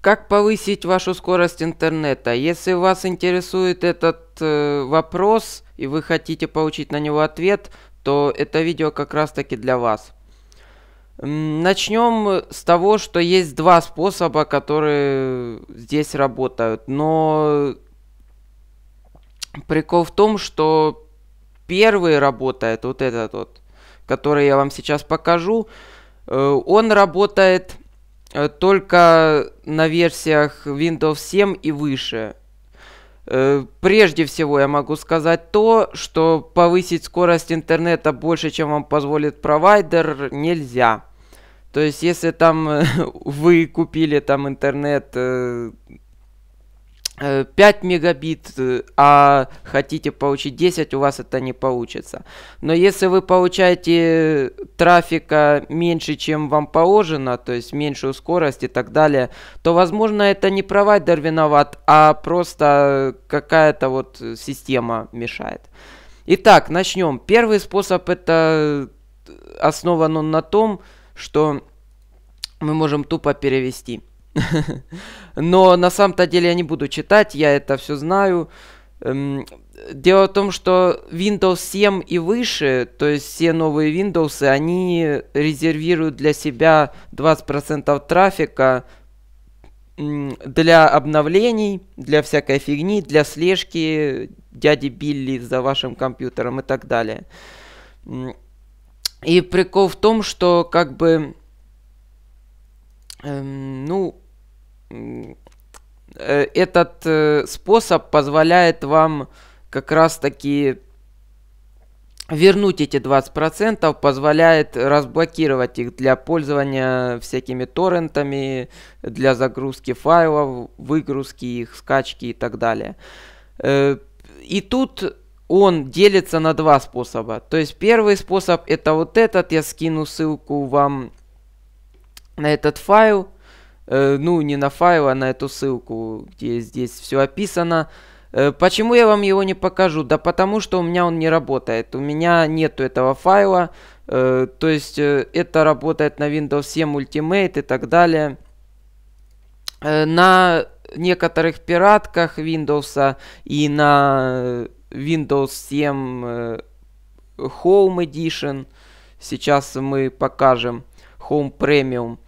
Как повысить вашу скорость интернета? Если вас интересует этот э, вопрос и вы хотите получить на него ответ, то это видео как раз таки для вас. Начнем с того, что есть два способа, которые здесь работают. Но прикол в том, что первый работает, вот этот вот, который я вам сейчас покажу. Э, он работает э, только на версиях Windows 7 и выше. Э, прежде всего я могу сказать то, что повысить скорость интернета больше, чем вам позволит провайдер, нельзя. То есть, если там вы купили там интернет 5 мегабит, а хотите получить 10, у вас это не получится. Но если вы получаете трафика меньше, чем вам положено, то есть меньшую скорость и так далее, то, возможно, это не провайдер виноват, а просто какая-то вот система мешает. Итак, начнем. Первый способ это основан он на том, что мы можем тупо перевести. Но на самом-то деле я не буду читать, я это все знаю. Эм, дело в том, что Windows 7 и выше, то есть все новые Windows, они резервируют для себя 20% трафика для обновлений, для всякой фигни, для слежки дяди Билли за вашим компьютером и так далее. И прикол в том, что как бы, эм, ну, Э, этот э, способ позволяет вам как раз таки вернуть эти 20%, позволяет разблокировать их для пользования всякими торрентами, для загрузки файлов, выгрузки их, скачки и так далее. Э, и тут он делится на два способа. То есть первый способ это вот этот, я скину ссылку вам на этот файл э, ну, не на файл, а на эту ссылку, где здесь все описано. Э, почему я вам его не покажу? Да потому что у меня он не работает. У меня нету этого файла. Э, то есть э, это работает на Windows 7 Ultimate и так далее. Э, на некоторых пиратках Windows а и на Windows 7 э, Home Edition. Сейчас мы покажем Home Premium.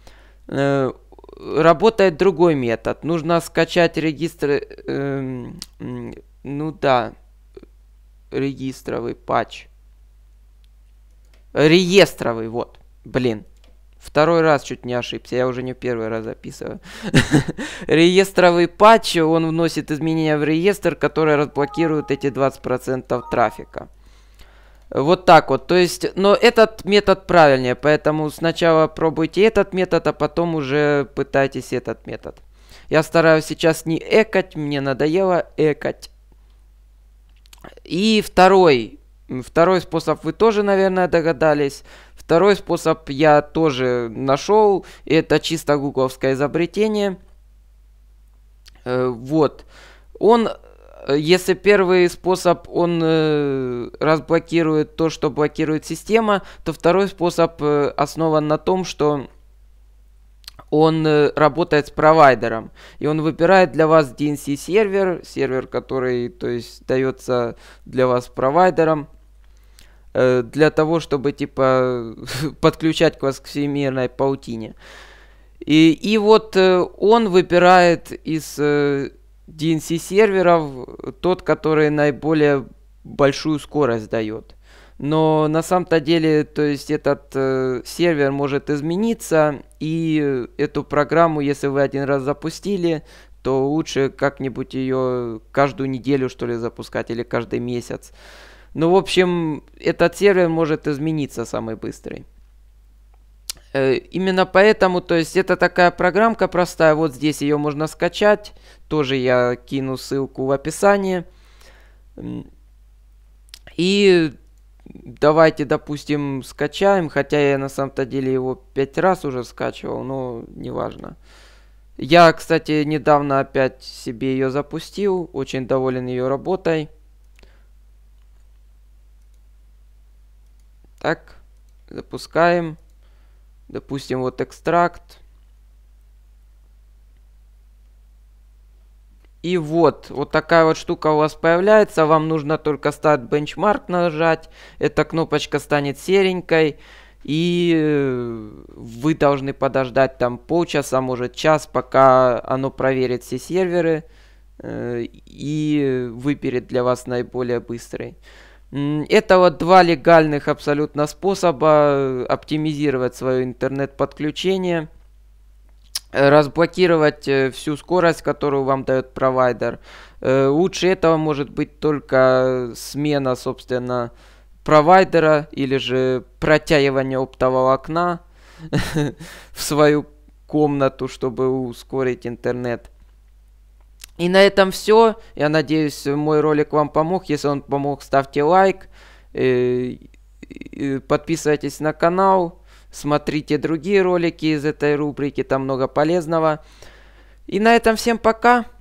Э, работает другой метод. Нужно скачать регистр... Э, эм, ну да, регистровый патч. Реестровый, вот. Блин. Второй раз чуть не ошибся, я уже не первый раз записываю. Реестровый патч, он вносит изменения в реестр, которые разблокируют эти 20% трафика. Вот так вот, то есть, но этот метод правильнее, поэтому сначала пробуйте этот метод, а потом уже пытайтесь этот метод. Я стараюсь сейчас не экать, мне надоело экать. И второй, второй способ вы тоже, наверное, догадались. Второй способ я тоже нашел, это чисто гугловское изобретение. Э, вот, он Э, если первый способ, он э, разблокирует то, что блокирует система, то второй способ э, основан на том, что он э, работает с провайдером. И он выбирает для вас DNC сервер, сервер, который то есть, дается для вас провайдером, э, для того, чтобы типа подключать к вас к всемирной паутине. И, и вот э, он выбирает из э, DNC серверов тот, который наиболее большую скорость дает. Но на самом-то деле, то есть этот э, сервер может измениться, и эту программу, если вы один раз запустили, то лучше как-нибудь ее каждую неделю, что ли, запускать или каждый месяц. Ну, в общем, этот сервер может измениться самый быстрый. Э, именно поэтому, то есть это такая программка простая, вот здесь ее можно скачать, тоже я кину ссылку в описании. И давайте, допустим, скачаем, хотя я на самом-то деле его пять раз уже скачивал, но неважно. Я, кстати, недавно опять себе ее запустил, очень доволен ее работой. Так, запускаем. Допустим, вот экстракт. И вот, вот такая вот штука у вас появляется. Вам нужно только старт бенчмарк нажать. Эта кнопочка станет серенькой. И э, вы должны подождать там полчаса, может час, пока оно проверит все серверы э, и выберет для вас наиболее быстрый. Это вот два легальных абсолютно способа э, оптимизировать свое интернет-подключение, э, разблокировать э, всю скорость, которую вам дает провайдер. Лучше этого может быть только смена, собственно, провайдера или же протягивание оптового окна в свою комнату, чтобы ускорить интернет. И на этом все. Я надеюсь, мой ролик вам помог. Если он помог, ставьте лайк. Э, подписывайтесь на канал. Смотрите другие ролики из этой рубрики. Там много полезного. И на этом всем пока.